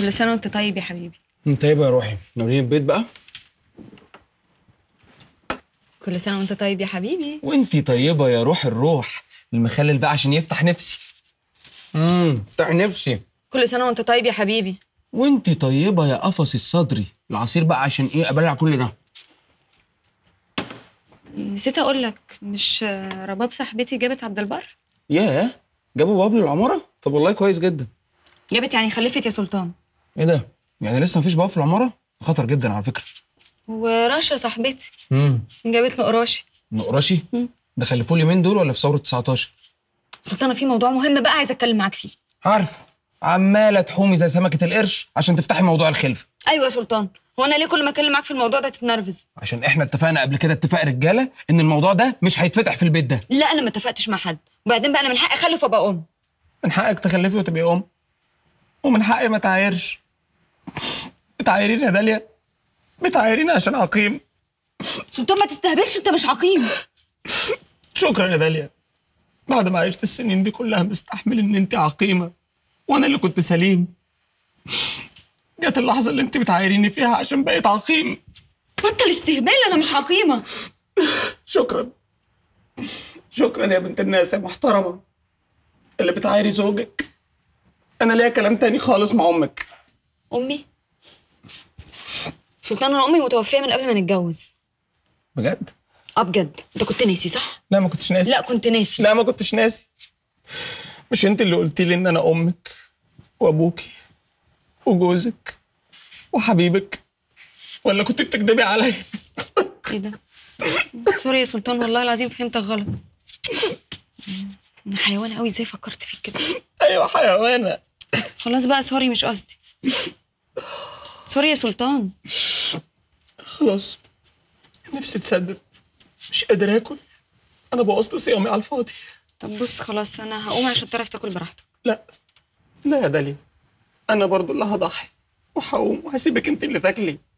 كل سنة وأنت طيب يا حبيبي أنت طيبة يا روحي نورين البيت بقى كل سنة وأنت طيب يا حبيبي وانت طيبة يا روح الروح المخلل بقى عشان يفتح نفسي امم يفتح نفسي كل سنة وأنت طيب يا حبيبي وانت طيبة يا قفص الصدري العصير بقى عشان إيه أبلع كل ده نسيت اقول لك مش رباب صاحبتي جابت عبد البر ياه جابوا باب للعماره طب والله كويس جدا جابت يعني خلفت يا سلطان ايه ده؟ يعني لسه مفيش بقى في العماره؟ خطر جدا على فكره ورشا صاحبتي امم جابت نقراشي نقراشي؟ نقراشي؟ ده خلفوه اليومين دول ولا في ثوره 19 سلطانه في موضوع مهم بقى عايزه اتكلم معاك فيه عارفه عماله تحومي زي سمكه القرش عشان تفتحي موضوع الخلفه ايوه يا سلطان هو انا ليه كل ما اتكلم معاك في الموضوع ده تتنرفز عشان احنا اتفقنا قبل كده اتفاق رجاله ان الموضوع ده مش هيتفتح في البيت ده لا انا ما اتفقتش مع حد وبعدين بقى انا من حقي اخلف وابقى ام من حقك تخلفي وتبقي ام ومن حقي ما تعايرش بتعايريني يا داليا بتعايريني عشان عقيم سلطان ما تستهبلش انت مش عقيم شكرا يا داليا بعد ما عشت السنين دي كلها مستحمل ان انت عقيمه وانا اللي كنت سليم جت اللحظه اللي انت بتعايريني فيها عشان بقيت عقيم بطل استهبال انا مش عقيمه شكرا شكرا يا بنت الناس يا محترمه اللي بتعايري زوجك انا ليا كلام تاني خالص مع امك امي سلطان انا امي متوفيه من قبل ما نتجوز بجد اه بجد انت كنت ناسي صح لا ما كنتش ناسي لا كنت ناسي لا ما كنتش ناسي مش انت اللي قلتي لي ان انا امك وابوكي وجوزك وحبيبك ولا كنت بتكدبي عليا ايه ده سوري يا سلطان والله العظيم فهمتك غلط انا أمم، حيوان قوي ازاي فكرت فيك كده ايوه حيوانه خلاص بقى سوري مش قصدي سوري يا سلطان خلاص نفسي تسدد مش قادر اكل انا بوظت صيامي على الفاضي طب بص خلاص انا هقوم عشان تعرف تاكل براحتك لا لا يا دليل انا برضو اللي هضحي وهقوم وهسيبك انت اللي تاكلي